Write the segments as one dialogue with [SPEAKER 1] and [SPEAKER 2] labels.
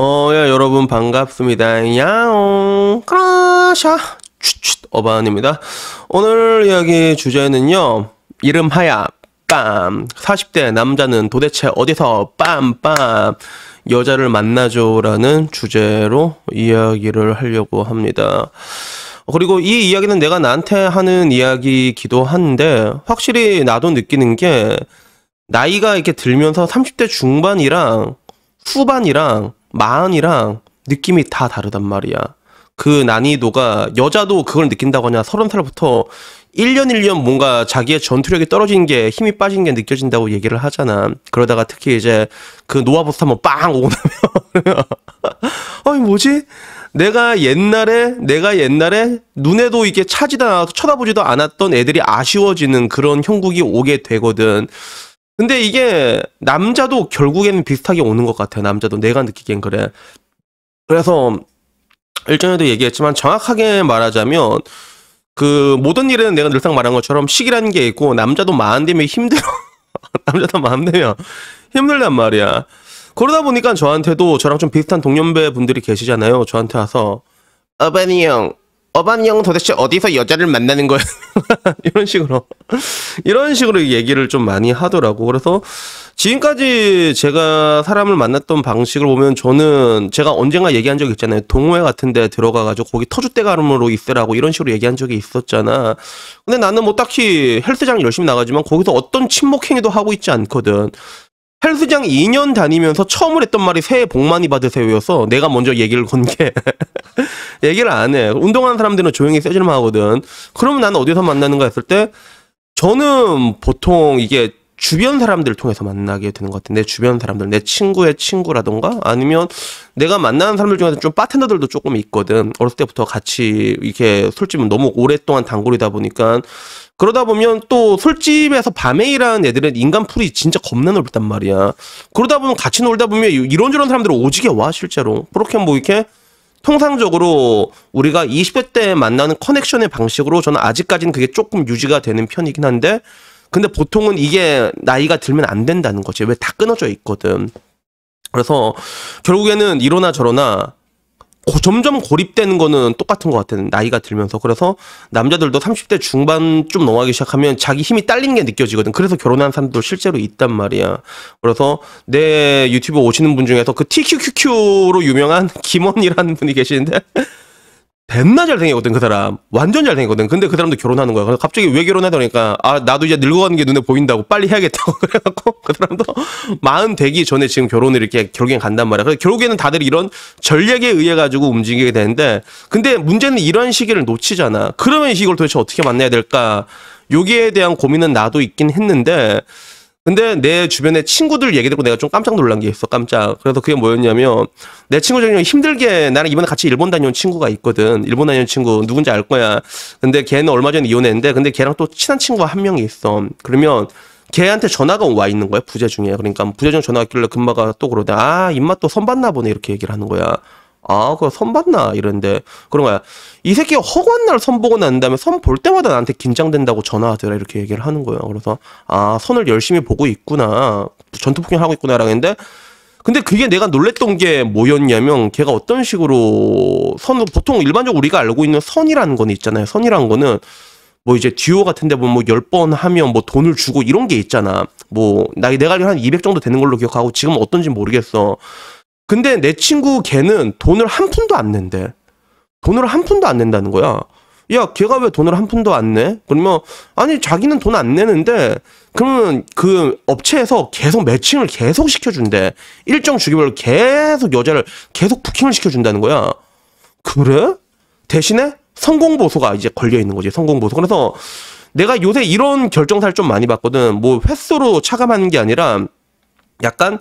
[SPEAKER 1] 어야 여러분 반갑습니다. 야옹 크라샤 추추 어반입니다. 오늘 이야기 주제는요. 이름 하야 빰 40대 남자는 도대체 어디서 빰빰 여자를 만나죠라는 주제로 이야기를 하려고 합니다. 그리고 이 이야기는 내가 나한테 하는 이야기이기도 한데 확실히 나도 느끼는 게 나이가 이렇게 들면서 30대 중반이랑 후반이랑 마흔이랑 느낌이 다 다르단 말이야. 그 난이도가 여자도 그걸 느낀다고 하냐 서른 살부터 1년 1년 뭔가 자기의 전투력이 떨어진 게 힘이 빠진 게 느껴진다고 얘기를 하잖아. 그러다가 특히 이제 그 노아보스 한번 빵 오고 나면 아니 뭐지? 내가 옛날에 내가 옛날에 눈에도 이게 차지도 않아서 쳐다보지도 않았던 애들이 아쉬워지는 그런 형국이 오게 되거든. 근데 이게 남자도 결국에는 비슷하게 오는 것 같아. 요 남자도 내가 느끼기엔 그래. 그래서 일전에도 얘기했지만 정확하게 말하자면 그 모든 일에는 내가 늘상 말한 것처럼 시기라는 게 있고 남자도 마음 되면 힘들어. 남자도 마음 되면 힘들단 말이야. 그러다 보니까 저한테도 저랑 좀 비슷한 동년배 분들이 계시잖아요. 저한테 와서 어반이 형 어반이 형은 도대체 어디서 여자를 만나는 거야? 이런 식으로. 이런 식으로 얘기를 좀 많이 하더라고. 그래서 지금까지 제가 사람을 만났던 방식을 보면 저는 제가 언젠가 얘기한 적이 있잖아요. 동호회 같은 데 들어가가지고 거기 터줏대가름으로 있으라고 이런 식으로 얘기한 적이 있었잖아. 근데 나는 뭐 딱히 헬스장 열심히 나가지만 거기서 어떤 침묵행위도 하고 있지 않거든. 헬스장 2년 다니면서 처음으로 했던 말이 새해 복 많이 받으세요여서 내가 먼저 얘기를 건게 얘기를 안 해. 운동하는 사람들은 조용히 쎄질만 하거든. 그러면 나는 어디서 만나는가 했을 때 저는 보통 이게 주변 사람들을 통해서 만나게 되는 것 같아. 내 주변 사람들, 내 친구의 친구라던가 아니면 내가 만나는 사람들 중에서 좀 바텐더들도 조금 있거든. 어렸을 때부터 같이 이렇게 술집은 너무 오랫동안 단골이다 보니까 그러다 보면 또 술집에서 밤에 일하는 애들은 인간풀이 진짜 겁나 넓단 말이야. 그러다 보면 같이 놀다 보면 이런저런 사람들이 오지게 와 실제로. 그렇게 뭐 이렇게 통상적으로 우리가 20대 때 만나는 커넥션의 방식으로 저는 아직까지는 그게 조금 유지가 되는 편이긴 한데 근데 보통은 이게 나이가 들면 안 된다는 거지. 왜 다 끊어져 있거든. 그래서 결국에는 이러나 저러나 고, 점점 고립되는 거는 똑같은 것 같아요. 나이가 들면서. 그래서 남자들도 30대 중반 좀 넘어가기 시작하면 자기 힘이 딸리는 게 느껴지거든. 그래서 결혼한 사람도 실제로 있단 말이야. 그래서 내 유튜브 오시는 분 중에서 그 TQQQ로 유명한 김원이라는 분이 계시는데 맨날 잘생겼거든 그 사람 완전 잘생겼거든 근데 그 사람도 결혼하는 거야 그래서 갑자기 왜 결혼하다 보니까 그러니까, 아 나도 이제 늙어가는 게 눈에 보인다고 빨리 해야겠다고 그래갖고 그 사람도 마음 되기 전에 지금 결혼을 이렇게 결국엔 간단 말이야 그래서 결국에는 다들 이런 전략에 의해 가지고 움직이게 되는데 근데 문제는 이런 시기를 놓치잖아 그러면 이걸 도대체 어떻게 만나야 될까 여기에 대한 고민은 나도 있긴 했는데 근데 내 주변에 친구들 얘기 듣고 내가 좀 깜짝 놀란 게 있어 깜짝 그래서 그게 뭐였냐면 내 친구 중에 힘들게 나랑 이번에 같이 일본 다녀온 친구가 있거든 일본 다녀온 친구 누군지 알 거야 근데 걔는 얼마 전에 이혼했는데 근데 걔랑 또 친한 친구가 한 명이 있어 그러면 걔한테 전화가 와 있는 거야 부재 중에 그러니까 부재 중에 전화 왔길래 금마가 또 그러대 아 입맛 또 선봤나 보네 이렇게 얘기를 하는 거야 아, 그거 선 봤나? 이런데. 그런 거야. 이 새끼가 허구한 날 선 보고 난 다음에 선 볼 때마다 나한테 긴장된다고 전화하더라. 이렇게 얘기를 하는 거야. 그래서, 아, 선을 열심히 보고 있구나. 전투폭행 하고 있구나. 라는데, 고했 근데 그게 내가 놀랬던 게 뭐였냐면, 걔가 어떤 식으로 선, 보통 일반적으로 우리가 알고 있는 선이라는 건 있잖아요. 선이라는 거는, 뭐 이제 듀오 같은 데 보면 뭐 열 번 하면 뭐 돈을 주고 이런 게 있잖아. 뭐, 나, 내가 한 200 정도 되는 걸로 기억하고 지금 어떤지 모르겠어. 근데 내 친구 걔는 돈을 한 푼도 안 낸대. 돈을 한 푼도 안 낸다는 거야. 야, 걔가 왜 돈을 한 푼도 안 내? 그러면, 아니, 자기는 돈 안 내는데, 그러면 그 업체에서 계속 매칭을 계속 시켜준대. 일정 주기별로 계속 여자를 계속 부킹을 시켜준다는 거야. 그래? 대신에 성공보수가 이제 걸려있는 거지, 성공보수. 그래서 내가 요새 이런 결정사를 좀 많이 봤거든. 뭐 횟수로 차감하는 게 아니라 약간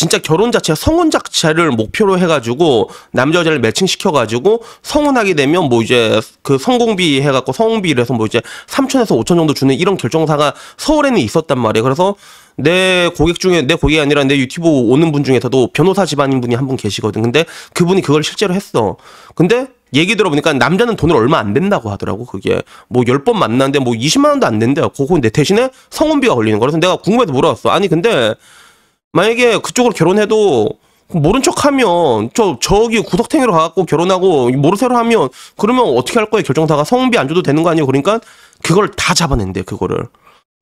[SPEAKER 1] 진짜 결혼 자체가 성혼 자체를 목표로 해가지고 남자 여자를 매칭시켜가지고 성혼하게 되면 뭐 이제 그 성공비 해갖고 성공비를 해서 뭐 이제 3천에서 5천 정도 주는 이런 결정사가 서울에는 있었단 말이에요. 그래서 내 고객 중에 내 고객이 아니라 내 유튜브 오는 분 중에서도 변호사 집안인 분이 한 분 계시거든. 근데 그분이 그걸 실제로 했어. 근데 얘기 들어보니까 남자는 돈을 얼마 안된다고 하더라고 그게 뭐 열 번 만났는데 뭐 20만 원도 안된대요 그거 내 대신에 성원비가 걸리는 거라서 내가 궁금해서 물어봤어. 아니 근데 만약에 그쪽으로 결혼해도 모른 척하면 저 저기 구석탱이로 가갖고 결혼하고 모르쇠로 하면 그러면 어떻게 할 거예요 결정사가 성비 안 줘도 되는 거 아니에요 그러니까 그걸 다 잡아낸대 그거를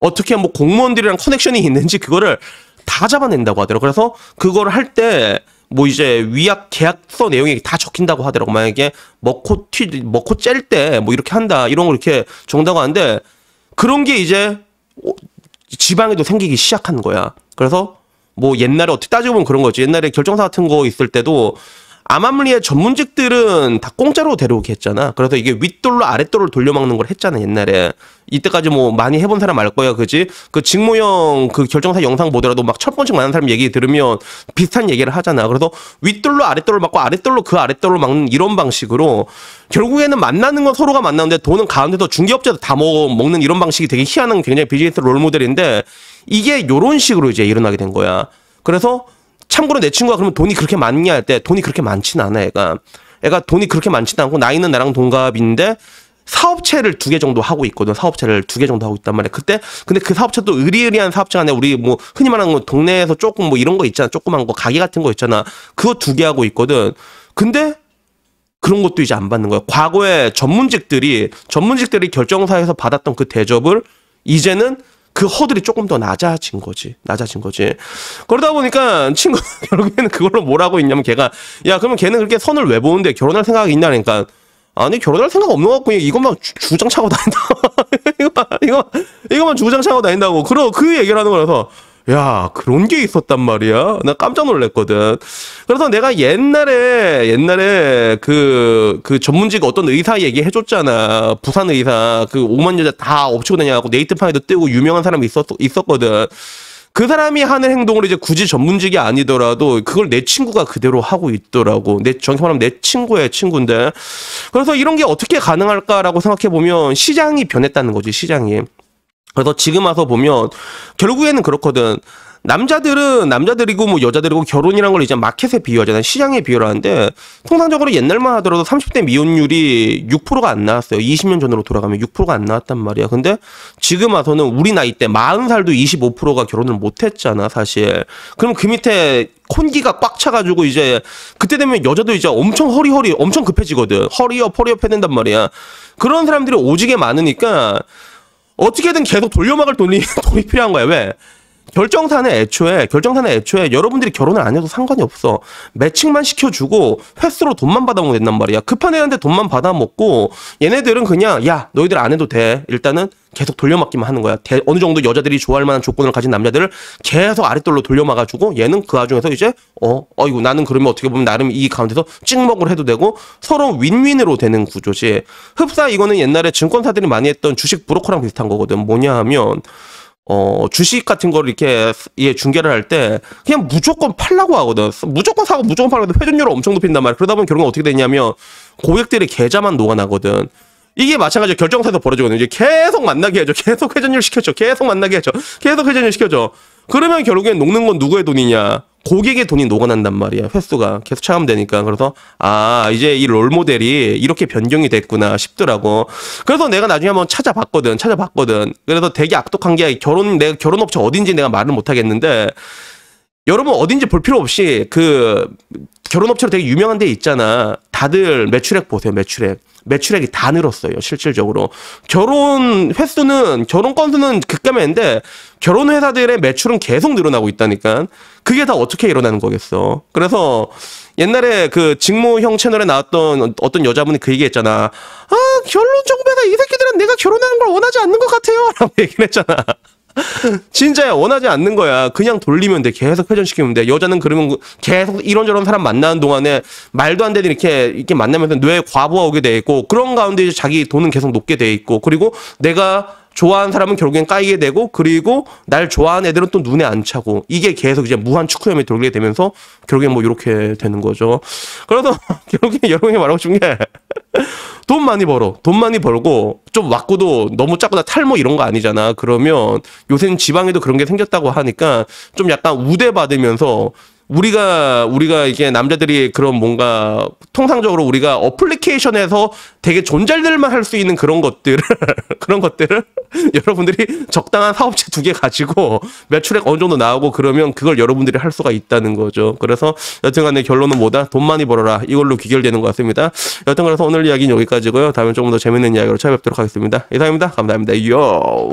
[SPEAKER 1] 어떻게 뭐 공무원들이랑 커넥션이 있는지 그거를 다 잡아낸다고 하더라고 그래서 그걸 할 때 뭐 이제 위약 계약서 내용이 다 적힌다고 하더라고 만약에 먹고 튀 먹고 짤때 뭐 이렇게 한다 이런 걸 이렇게 정다고 하는데 그런 게 이제 어, 지방에도 생기기 시작한 거야 그래서 뭐 옛날에 어떻게 따져 보면 그런 거지. 옛날에 결정사 같은 거 있을 때도 암암리의 전문직들은 다 공짜로 데려오게 했잖아. 그래서 이게 윗돌로 아랫돌을 돌려막는 걸 했잖아, 옛날에. 이때까지 뭐 많이 해본 사람 알 거야, 그지? 그 직무형 그 결정사 영상 보더라도 막 첫 번씩 만난 사람 얘기 들으면 비슷한 얘기를 하잖아. 그래서 윗돌로 아랫돌을 막고 아랫돌로 그 아랫돌을 막는 이런 방식으로 결국에는 만나는 건 서로가 만나는데 돈은 가운데서 중개업자도 다 먹, 먹는 이런 방식이 되게 희한한 굉장히 비즈니스 롤모델인데 이게 요런 식으로 이제 일어나게 된 거야. 그래서 참고로 내 친구가 그러면 돈이 그렇게 많냐 할 때 돈이 그렇게 많진 않아, 애가. 애가 돈이 그렇게 많지도 않고 나이는 나랑 동갑인데 사업체를 두 개 정도 하고 있거든. 사업체를 두 개 정도 하고 있단 말이야. 그때 근데 그 사업체도 의리의리한 사업체 안에 우리 뭐 흔히 말하는 거 뭐 동네에서 조금 뭐 이런 거 있잖아. 조그만 거 가게 같은 거 있잖아. 그거 두 개 하고 있거든. 근데 그런 것도 이제 안 받는 거야. 과거에 전문직들이 전문직들이 결정사에서 받았던 그 대접을 이제는 그 허들이 조금 더 낮아진 거지. 낮아진 거지. 그러다 보니까 친구가 결국에는 그걸로 뭐라고 있냐면 걔가 야, 그러면 걔는 그렇게 선을 왜 보는데 결혼할 생각이 있냐니까 그러니까, 아니 결혼할 생각 없는 것 같고 이것만 주장 주 차고 다닌다. 이거 이거 이것만 주장 차고 다닌다고. 그러 고그 얘기를 하는 거라서 야, 그런 게 있었단 말이야. 나 깜짝 놀랐거든. 그래서 내가 옛날에, 옛날에 그, 그 전문직 어떤 의사 얘기해 줬잖아. 부산 의사. 그 오만 여자 다 업치고 다냐고 네이트파이도 뜨고 유명한 사람이 있었, 있었거든. 그 사람이 하는 행동을 이제 굳이 전문직이 아니더라도 그걸 내 친구가 그대로 하고 있더라고. 내 정확히 말하면 내 친구의 친구인데. 그래서 이런 게 어떻게 가능할까라고 생각해 보면 시장이 변했다는 거지, 시장이. 그래서 지금 와서 보면 결국에는 그렇거든. 남자들은 남자들이고 뭐 여자들이고 결혼이란 걸 이제 마켓에 비유하잖아요. 시장에 비유를 하는데 통상적으로 옛날만 하더라도 30대 미혼율이 6%가 안 나왔어요. 20년 전으로 돌아가면 6%가 안 나왔단 말이야. 근데 지금 와서는 우리 나이 때 40살도 25%가 결혼을 못 했잖아, 사실. 그럼 그 밑에 콘기가 꽉 차가지고 이제 그때 되면 여자도 이제 엄청 허리허리 엄청 급해지거든. 허리업 허리업 해야 된단 말이야. 그런 사람들이 오지게 많으니까 어떻게든 계속 돌려막을 돈이 돈이 필요한 거야. 왜? 결정사는 애초에 결정사는 애초에 여러분들이 결혼을 안 해도 상관이 없어 매칭만 시켜주고 횟수로 돈만 받아먹으면 된단 말이야 급한 애한테 돈만 받아먹고 얘네들은 그냥 야 너희들 안 해도 돼 일단은 계속 돌려막기만 하는 거야 대, 어느 정도 여자들이 좋아할 만한 조건을 가진 남자들을 계속 아랫돌로 돌려막아주고 얘는 그 와중에서 이제 어 어이구 나는 그러면 어떻게 보면 나름 이 가운데서 찍먹을 해도 되고 서로 윈윈으로 되는 구조지 흡사 이거는 옛날에 증권사들이 많이 했던 주식 브로커랑 비슷한 거거든 뭐냐 하면 어, 주식 같은 걸 이렇게, 예, 중계를할 때, 그냥 무조건 팔라고 하거든. 무조건 사고 무조건 팔거도 회전율을 엄청 높인단 말이야. 그러다 보면 결국 어떻게 되냐면, 고객들의 계좌만 녹아나거든. 이게 마찬가지로 결정사에서 벌어지거든요. 이제 계속 만나게 해줘. 계속 회전율 시켜줘. 계속 만나게 해줘. 계속 회전율 시켜줘. 그러면 결국엔 녹는 건 누구의 돈이냐? 고객의 돈이 녹아난단 말이야. 횟수가 계속 차감되니까. 그래서 아 이제 이 롤모델이 이렇게 변경이 됐구나 싶더라고. 그래서 내가 나중에 한번 찾아봤거든. 찾아봤거든. 그래서 되게 악독한 게 결혼 내가 결혼업체 어딘지 내가 말을 못하겠는데 여러분 어딘지 볼 필요 없이 그 결혼 업체로 되게 유명한 데 있잖아. 다들 매출액 보세요. 매출액. 매출액이 다 늘었어요. 실질적으로. 결혼 횟수는 결혼 건수는 극감했는데 결혼 회사들의 매출은 계속 늘어나고 있다니까. 그게 다 어떻게 일어나는 거겠어. 그래서 옛날에 그 직무형 채널에 나왔던 어떤 여자분이 그 얘기했잖아. 아 결혼 정배서이 새끼들은 내가 결혼하는 걸 원하지 않는 것 같아요. 라고 얘기를 했잖아. 진짜야 원하지 않는 거야. 그냥 돌리면 돼. 계속 회전시키면 돼. 여자는 그러면 계속 이런저런 사람 만나는 동안에 말도 안 되는 이렇게 이렇게 만나면서 뇌에 과부하 오게 돼 있고 그런 가운데 이제 자기 돈은 계속 높게 돼 있고 그리고 내가 좋아하는 사람은 결국엔 까이게 되고 그리고 날 좋아하는 애들은 또 눈에 안 차고 이게 계속 이제 무한 축구염이 돌게 되면서 결국엔 뭐 이렇게 되는 거죠. 그래서 결국엔 여러분이 말하고 싶은 게 돈 많이 벌어. 돈 많이 벌고 좀 왔고도 너무 작거나 탈모 이런 거 아니잖아. 그러면 요새는 지방에도 그런 게 생겼다고 하니까 좀 약간 우대받으면서 우리가 우리가 이게 남자들이 그런 뭔가 통상적으로 우리가 어플리케이션에서 되게 존잘들만 할 수 있는 그런 것들을 그런 것들을 여러분들이 적당한 사업체 두 개 가지고 매출액 어느 정도 나오고 그러면 그걸 여러분들이 할 수가 있다는 거죠. 그래서 여튼간에 결론은 뭐다? 돈 많이 벌어라. 이걸로 귀결되는 것 같습니다. 여튼 그래서 오늘 이야기는 여기까지고요. 다음에 조금 더 재밌는 이야기로 찾아뵙도록 하겠습니다. 이상입니다. 감사합니다. 요.